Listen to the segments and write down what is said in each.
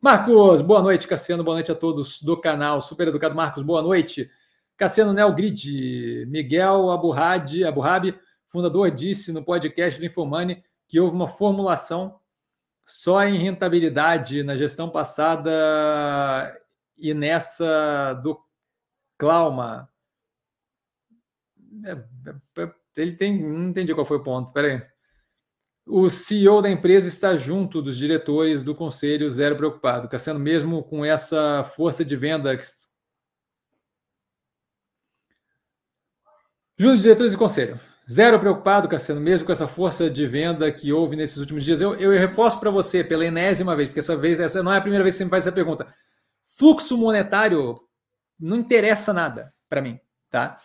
Marcos, boa noite. Cassiano, boa noite a todos do canal. Super Educado Marcos, boa noite. Cassiano Nelgrid, Miguel Aburradi, Aburrabi, fundador, disse no podcast do Infomani que houve uma formulação só em rentabilidade na gestão passada e nessa do Clauma. É, é, é, ele tem. Não entendi qual foi o ponto, peraí. O CEO da empresa está junto dos diretores do conselho, zero preocupado. Cassiano, tá mesmo com essa força de venda Junto dos diretores do conselho. Zero preocupado, Cassiano, tá mesmo com essa força de venda que houve nesses últimos dias. Eu, eu reforço para você, pela enésima vez, porque essa vez essa não é a primeira vez que você me faz essa pergunta. Fluxo monetário não interessa nada para mim, tá?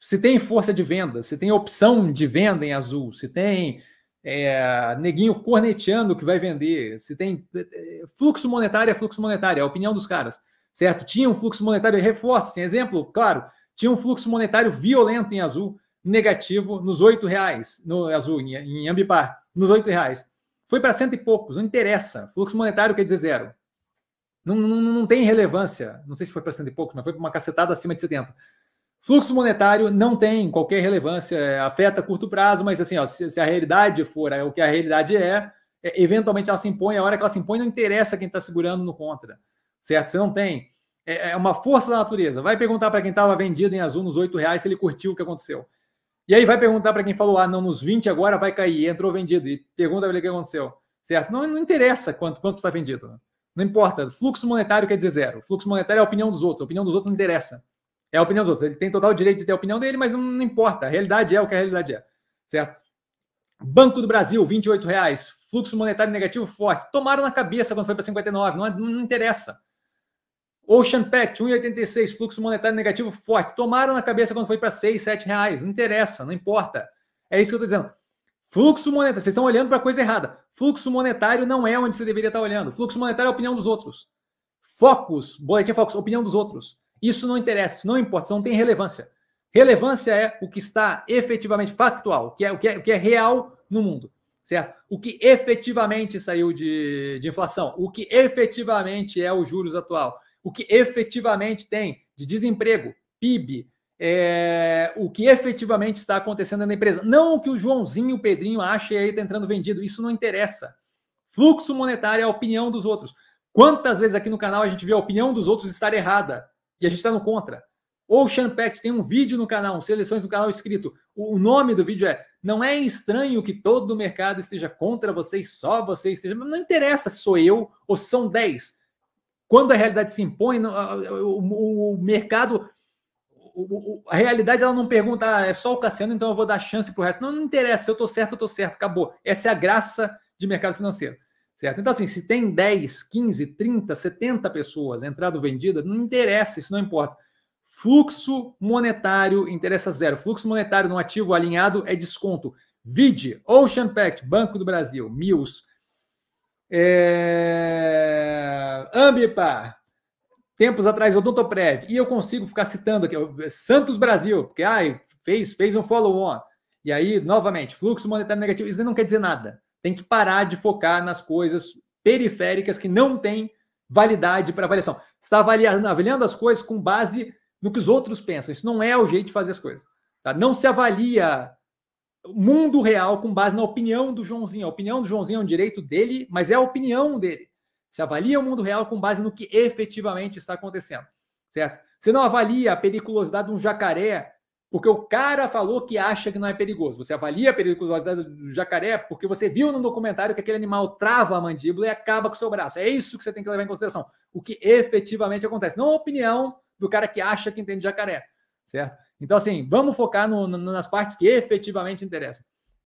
Se tem força de venda, se tem opção de venda em azul, se tem é, neguinho corneteando que vai vender. Se tem é, é, fluxo monetário é fluxo monetário, é a opinião dos caras, certo? Tinha um fluxo monetário, reforço, sem exemplo, claro, tinha um fluxo monetário violento em azul, negativo, nos oito reais, no azul, em, em ambipar, nos oito reais. Foi para cento e poucos, não interessa. Fluxo monetário quer dizer zero. Não, não, não tem relevância. Não sei se foi para cento e poucos, mas foi para uma cacetada acima de 70. Fluxo monetário não tem qualquer relevância, é, afeta curto prazo, mas assim, ó, se, se, a realidade for o que a realidade é, é, eventualmente ela se impõe, a hora que ela se impõe não interessa quem está segurando no contra, certo? Você não tem. É, é uma força da natureza. Vai perguntar para quem estava vendido em azul nos R$ reais se ele curtiu o que aconteceu. E aí vai perguntar para quem falou, ah, não, nos 20 agora vai cair, entrou vendido, e pergunta para ele o que aconteceu, certo? Não, não interessa quanto quanto está vendido, né? não importa. Fluxo monetário quer dizer zero. Fluxo monetário é a opinião dos outros, a opinião dos outros não interessa. É a opinião dos outros. Ele tem total direito de ter a opinião dele, mas não importa. A realidade é o que a realidade é. Certo? Banco do Brasil, 28 reais. Fluxo monetário negativo forte. Tomaram na cabeça quando foi para 59. Não, não interessa. Ocean Pact, 1,86. Fluxo monetário negativo forte. Tomaram na cabeça quando foi para 6, 7 reais. Não interessa, não importa. É isso que eu estou dizendo. Fluxo monetário. Vocês estão olhando para coisa errada. Fluxo monetário não é onde você deveria estar olhando. Fluxo monetário é a opinião dos outros. Focus, boletim Focus, opinião dos outros. Isso não interessa, não importa, isso não tem relevância. Relevância é o que está efetivamente factual, que é o que é, o que é real no mundo, certo? O que efetivamente saiu de, de inflação, o que efetivamente é o juros atual, o que efetivamente tem de desemprego, PIB, é, o que efetivamente está acontecendo na empresa. Não o que o Joãozinho, o Pedrinho acha e aí está entrando vendido. Isso não interessa. Fluxo monetário é a opinião dos outros. Quantas vezes aqui no canal a gente vê a opinião dos outros estar errada? E a gente está no contra. Ou o Sean tem um vídeo no canal, seleções no canal escrito. O nome do vídeo é Não é estranho que todo o mercado esteja contra vocês, só você esteja. Não interessa se sou eu ou são 10. Quando a realidade se impõe, o, mercado. A realidade ela não pergunta, ah, é só o Cassiano, então eu vou dar chance para o resto. Não, não interessa, se eu estou certo, eu estou certo, acabou. Essa é a graça de mercado financeiro. Certo? Então, assim, se tem 10, 15, 30, 70 pessoas entrada ou vendida, não interessa, isso não importa. Fluxo monetário interessa zero. Fluxo monetário no ativo alinhado é desconto. Vide, Ocean Pact, Banco do Brasil, Mills, é... Ambipar, tempos atrás, Odontoprev, e eu consigo ficar citando aqui, Santos Brasil, porque ai, fez, fez um follow-on. E aí, novamente, fluxo monetário negativo, isso não quer dizer nada tem que parar de focar nas coisas periféricas que não têm validade para avaliação. Você está avaliando, avaliando as coisas com base no que os outros pensam. Isso não é o jeito de fazer as coisas. Tá? Não se avalia o mundo real com base na opinião do Joãozinho. A opinião do Joãozinho é um direito dele, mas é a opinião dele. Se avalia o mundo real com base no que efetivamente está acontecendo, certo? Você não avalia a periculosidade de um jacaré porque o cara falou que acha que não é perigoso. Você avalia a periculosidade do jacaré porque você viu no documentário que aquele animal trava a mandíbula e acaba com o seu braço. É isso que você tem que levar em consideração. O que efetivamente acontece. Não é a opinião do cara que acha que entende jacaré, certo? Então, assim, vamos focar no, no, nas partes que efetivamente interessam.